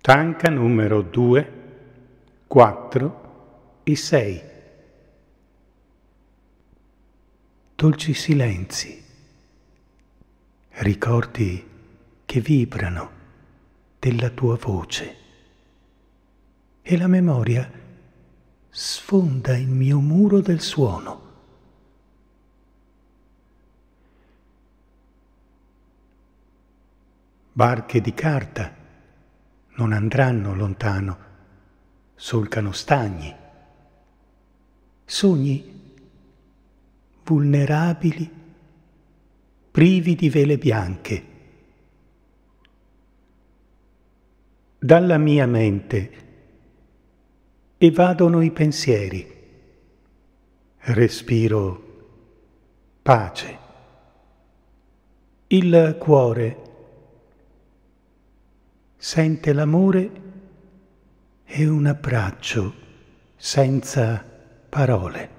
Tanca numero 2, 4 e 6. Dolci silenzi, ricordi che vibrano della tua voce e la memoria sfonda il mio muro del suono. Barche di carta non andranno lontano, solcano stagni. Sogni vulnerabili, privi di vele bianche. Dalla mia mente evadono i pensieri. Respiro pace. Il cuore sente l'amore e un abbraccio senza parole.